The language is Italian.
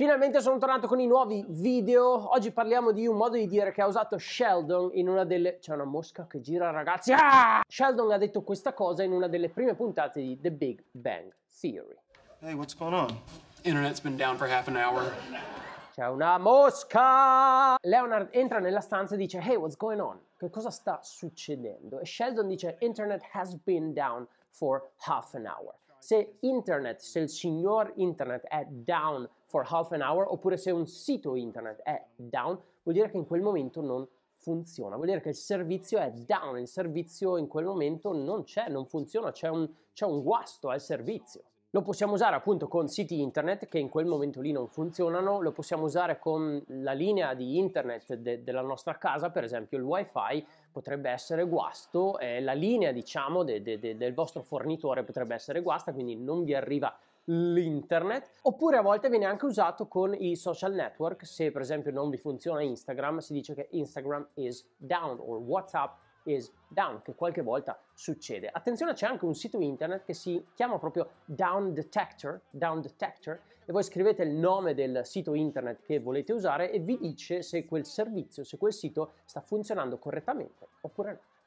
Finalmente sono tornato con i nuovi video. Oggi parliamo di un modo di dire che ha usato Sheldon in una delle. C'è una mosca che gira, ragazzi. Ah! Sheldon ha detto questa cosa in una delle prime puntate di The Big Bang Theory. Hey, what's going on? Internet's been down for half an hour. C'è una mosca! Leonard entra nella stanza e dice: Hey, what's going on? Che cosa sta succedendo? E Sheldon dice: Internet has been down for half an hour se internet, se il signor internet è down for half an hour oppure se un sito internet è down, vuol dire che in quel momento non funziona, vuol dire che il servizio è down, il servizio in quel momento non c'è, non funziona, c'è un, c'è un guasto al servizio. Lo possiamo usare appunto con siti internet che in quel momento lì non funzionano, lo possiamo usare con la linea di internet de- della nostra casa, per esempio il wifi potrebbe essere guasto, eh, la linea diciamo de- de- del vostro fornitore potrebbe essere guasta, quindi non vi arriva l'internet, oppure a volte viene anche usato con i social network, se per esempio non vi funziona Instagram si dice che Instagram is down o WhatsApp is down, che qualche volta succede. Attenzione, c'è anche un sito internet che si chiama proprio Down Detector, Down Detector, e voi scrivete il nome del sito internet che volete usare e vi dice se quel servizio, se quel sito sta funzionando correttamente oppure no.